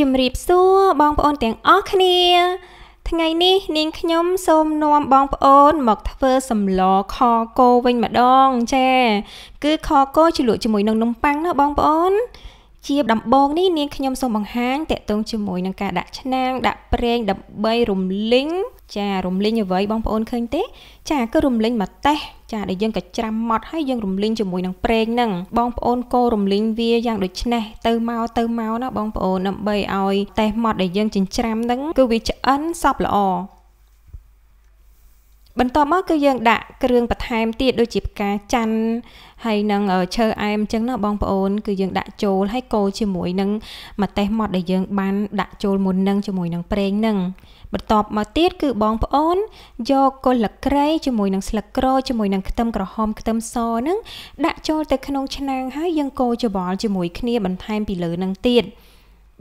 ជំរាបសួរបងប្អូនទាំងអស់គ្នា ថ្ងៃនេះនាងខ្ញុំ សូមនាំ បងប្អូនមកធ្វើសម្លខគោវិញម្ដងចាគឺខគោជ្រលក់ជាមួយនឹងនំប៉័ងណាបងប្អូនជាដំបងនេះនាងខ្ញុំសូមបង្ហាញតកតងជាមួយនឹងការដាក់ឆ្នាំងដាក់ប្រេងដើម្បីរំលីងចារំលីងអ្វីបងប្អូនឃើញទេ ចាគឺរំលីងមកតេះចាដែលយើងក៏ច្រាំម៉ត់ហើយយើងរំលីងជាមួយនឹងប្រេងហ្នឹងបងប្អូនកូររំលីងវាយ៉ាងដូចនេះទៅមកទៅមកណាបងប្អូនដើម្បីឲ្យតេះម៉ត់ដែលយើងចិញ្ច្រាំហ្នឹងគឺវាឆ្អិនសពល្អបន្ទាប់មកគឺយើងដាក់គ្រឿងបន្ថែមទៀតដូចជាផ្កាច័ន្ទហើយនឹងឈើអែមអញ្ចឹងណាបងប្អូនគឺយើងដាក់ចូលហើយកូរជាមួយនឹងម្ទេសម៉ត់ដែលយើងបានដាក់ចូលមុននឹងជាមួយនឹងប្រេងនឹងបន្ទាប់មកទៀតគឺបងប្អូនយកគល់លក្រៃជាមួយនឹងស្លឹកក្រូចជាមួយនឹងខ្ទឹមក្រហមខ្ទឹមសនឹងដាក់ចូលទៅក្នុងឆ្នាំងហើយយើងកូរច្របល់ជាមួយគ្នាបន្ថែមពីលើនឹងទៀត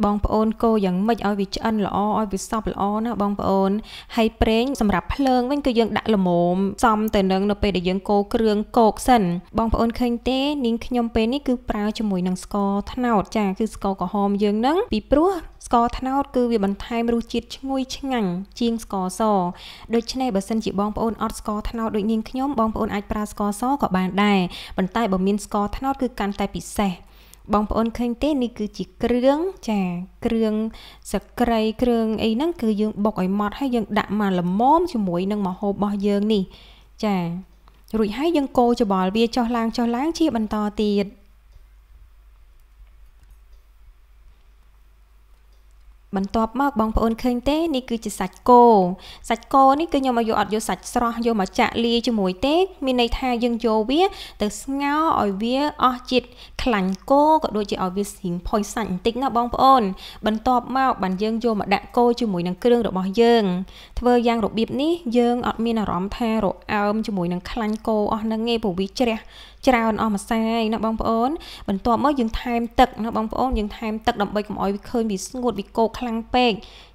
បងប្អូនកូរយ៉ាងម៉េចឲ្យវាឆ្អិនល្អឲ្យវាសព្វល្អណាបងប្អូនហើយប្រេង សម្រាប់ភ្លើងវិញគឺយើងដាក់ល្មមសមទៅនឹងនៅពេលដែលយើងកូរគ្រឿងកោកសិនបងប្អូនឃើញទេនាងខ្ញុំពេលនេះគឺប្រើជាមួយនឹងស្ករត្នោតចា គឺស្ករក្រហមយើងនឹងពីព្រោះស្ករត្នោតគឺវាបន្ថែមរសជាតិឈ្ងុយឆ្ងាញ់ជាងស្ករសដូច្នេះបើសិនជាបងប្អូនអត់ស្ករត្នោតដូចនាងខ្ញុំបងប្អូនអាចប្រើស្ករសក៏បានដែរប៉ុន្តែបើមានស្ករត្នោតគឺកាន់តែ ពិសេសបងប្អូនឃើញទេនេះគឺជាគ្រឿងចាគ្រឿងសក្រីគ្រឿងអីហ្នឹងគឺយើងបុកឲ្យម៉ត់ហើយយើងដាក់មកល្មមជាមួយនឹងម្ហូបរបស់យើងនេះចារួចហើយយើងកូរច្បល់វាចុះឡើងចុះឡើងជាបន្តទៀតបន្ទាប់មកបងប្អូនឃើញទេនេះគឺជាសាច់គោសាច់គោនេះគឺខ្ញុំមកយកអត់យកសាច់ស្រស់យកមកចាក់លាយជាមួយទេមានន័យថាយើងយកវាទៅស្ងោរឲ្យវាអស់ជាតិខ្លាញ់គោក៏ដូចជាឲ្យវាស្រៀងផុយសាច់បន្តិចណាបងប្អូនបន្ទាប់មកបានយើងយកមកដាក់គោជាមួយនឹងគ្រឿងរបស់យើងធ្វើយ៉ាងរបៀបនេះយើងអត់មានអារម្មណ៍ថារអើមជាមួយនឹងខ្លាញ់គោអស់ហ្នឹងទេព្រោះវាជ្រះច្រើនអស់មួយសាយណាបងប្អូនបន្ទាប់មកយើងថែមទឹកណាបងប្អូនយើងថែមទឹកដើម្បីកុំឲ្យវាឃើញវាស្ងួតវាកោកខ្លាំងពេក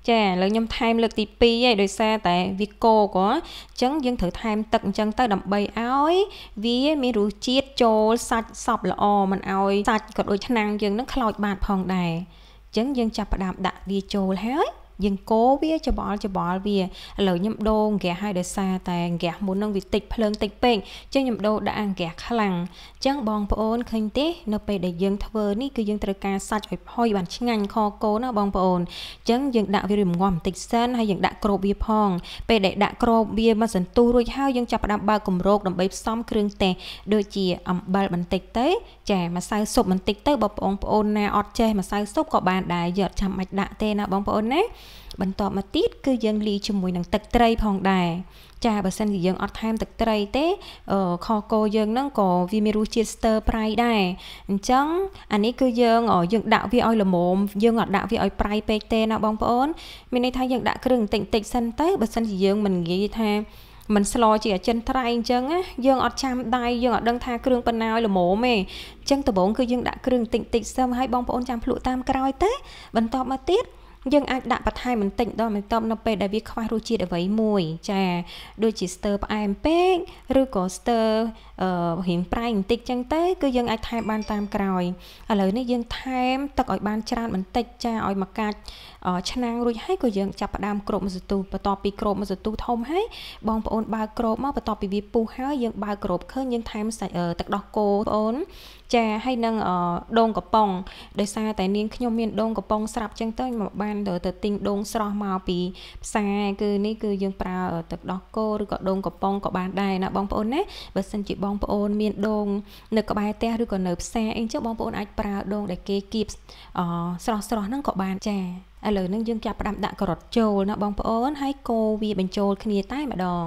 ចាឥឡូវខ្ញុំថែមលើកទី2ឯងដោយសារតែវាកោក៏អញ្ចឹងយើងត្រូវថែមទឹកអញ្ចឹងទៅដើម្បីឲ្យវាមានរសជាតិចូលសាច់សពល្អមិនឲ្យឲ្យសាច់ក៏ដូចឆ្នាំងយើងនឹងខ្លោចបាតផងដែរអញ្ចឹងយើងចាប់ផ្ដើមដាក់វាចូលហើយយើងកូរវាច្បល់ច្បល់វាឥឡូវខ្ញុំដូរហ្គាសឲ្យដោយសារតែហ្គាសមុននឹងវាតិចភ្លើងតិចពេកអញ្ចឹងខ្ញុំដូរដាក់ហ្គាសខ្លាំងអញ្ចឹងបងប្អូនឃើញទេនៅពេលដែលយើងធ្វើនេះគឺយើងត្រូវការសាច់ឲ្យផុយបានឆ្ងាញ់ខកូនណាបងប្អូនអញ្ចឹងយើងដាក់វារងាស់បន្តិចសិនហើយយើងដាក់ក្របវាផង ពេលដែលដាក់ក្របវាមកសន្ទុះរួចហើយយើងចាប់ផ្ដើមបើកគម្រោកដើម្បីផ្សំគ្រឿងទេសដូចជាអំបិលបន្តិចទៅចាម្សៅស៊ុបបន្តិចទៅបើបងប្អូនណាអត់ចេះម្សៅស៊ុបក៏បានដែរយកចាំបាច់ដាក់ទេណាបងប្អូនណាបន្ទាប់មកទៀតគឺយើងលាយជាមួយនឹងទឹកត្រីផងដែរចាបើសិនជាយើងអត់ថែមទឹកត្រីទេខគោយើងហ្នឹងក៏វាមានរសជាតិស្ទើប្រៃដែរអញ្ចឹងអានេះគឺយើងយើងដាក់វាឲ្យល្មមយើងអត់ដាក់វាឲ្យប្រៃពេកទេណាបងប្អូនមានន័យថាយើងដាក់គ្រឿងបន្តិចបន្តិចសិនទៅបើសិនជាយើងមិនងាយថាមិនស្លជាអចិន្ត្រៃយ៍អញ្ចឹងណាយើងអត់ចាំដៃយើងអត់ដឹងថាគ្រឿងបណ្ណាឲ្យល្មមទេអញ្ចឹងដំបូងគឺយើងដាក់គ្រឿងបន្តិចបន្តិចសិនហើយបងប្អូនចាំភ្លក់តាមក្រោយទៅបន្តមកទៀតយើងអាចដាក់បន្ថែមបន្តិចដល់បន្ទាប់នៅពេលដែលវាខ្វះរសជាតិអ្វីមួយចាដូចជាស្ទើផ្អែមពេកឬក៏ស្ទើអឺរៀងប្រៃបន្តិចចឹងទៅគឺយើងអាចថែមបានតាមក្រោយឥឡូវនេះយើង ថែមទឹកឲ្យបានច្រើនបន្តិចចាឲ្យមកកាច់ឆ្នាំងរួចហើយក៏យើងចាប់ផ្ដើមគ្របមួយសន្ទុះបន្ទាប់ពីគ្របមួយសន្ទុះធំហើយបងប្អូនបើកគ្របមកបន្ទាប់ពីវាពុះហើយយើងបើកគ្របឃើញយើងថែមសាច់ទឹកដោះគោបងប្អូនចាហើយនឹងដងកំប៉ុងដោយសារតែនាងខ្ញុំមានដងកំប៉ុងស្រាប់ចឹងទៅមកបានបានទៅទិញដូងស្រស់មកពីផ្សារគឺនេះគឺយើងប្រើទឹកដោះគោឬក៏ដូងកំប៉ុងក៏បានដែរណាបងប្អូនណាបើសិនជាបងប្អូនមានដូងនៅក្បែរផ្ទះឬក៏នៅផ្សារអីចឹងបងប្អូនអាចប្រើដូងដែលគេគៀបស្រស់ស្រស់ហ្នឹងក៏បានចាឥឡូវនឹងយើងចាប់ផ្ដើមដាក់ការ៉ុតចូលណាបងប្អូនហើយកូរវាបញ្ចូលគ្នាតែម្ដង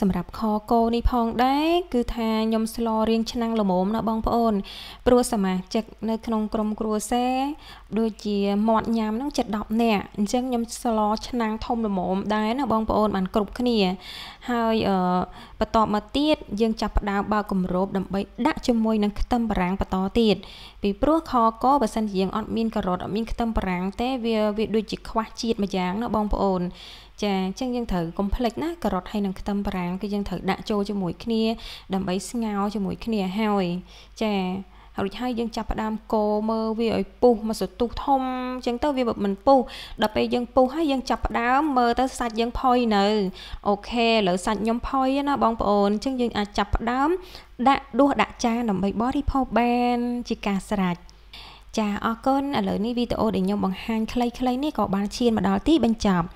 សម្រាប់ខកោនេះផងដែរគឺថាខ្ញុំស្លរៀងឆ្នាំងល្មមណាបងប្អូនព្រោះសមាជិកនៅក្នុងក្រុមគ្រួសារដូចជា មាត់ញ៉ាំនឹងចិត្ត10នាក់អញ្ចឹងខ្ញុំស្លឆ្នាំងធំល្មមដែរណាបងប្អូនបានគ្រប់គ្នាហើយបន្តមកទៀតយើងចាប់ផ្ដើមបើកគម្របដើម្បីដាក់ជាមួយនឹងខ្ទឹមបារាំងបន្តទៀតពីព្រោះខកោបើសិនជាយើងអត់មានការ៉ុតអត់មានខ្ទឹមបារាំងទេវាវាដូចជាខ្វះជាតិមួយយ៉ាងណាបងប្អូនចាអញ្ចឹងយើងត្រូវកុំភ្លេចណាការ៉ុតហើយនឹងខ្ទឹមបារាំងគឺយើងត្រូវដាក់ចូលជាមួយគ្នាដើម្បីស្ងោរជាមួយគ្នាហើយចារួចហើយយើងចាប់ផ្ដើមកូរមើលវាឲ្យពុះមកសទុះធំអញ្ចឹងទៅវាមិនពុះដល់ពេលយើងពុះហើយយើងចាប់ផ្ដើមមើលទៅសាច់យើងផុយនៅអូខេឥឡូវសាច់ខ្ញុំផុយណាបងប្អូនអញ្ចឹងយើងអាចចាប់ផ្ដើមដាក់ដួសដាក់ចានដើម្បីបរិភោគបានជាការស្រេចចាអរគុណឥឡូវនេះវីដេអូដែលខ្ញុំបង្ហាញខ្លីៗនេះក៏បានឈានមកដល់ទីបញ្ចប់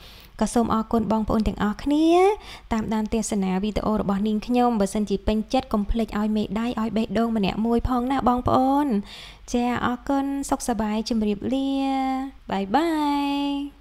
ក៏សូមអរគុណបងប្អូនទាំងអស់គ្នាតាមដានទស្សនាវីដេអូរបស់នាងខ្ញុំបើសិនជាពេញចិត្តកុំភ្លេចឲ្យមេដៃឲ្យបេះដូងម្នាក់មួយផងណាបងប្អូនចាអរគុណសុខសប្បាយជម្រាបលាបាយបាយ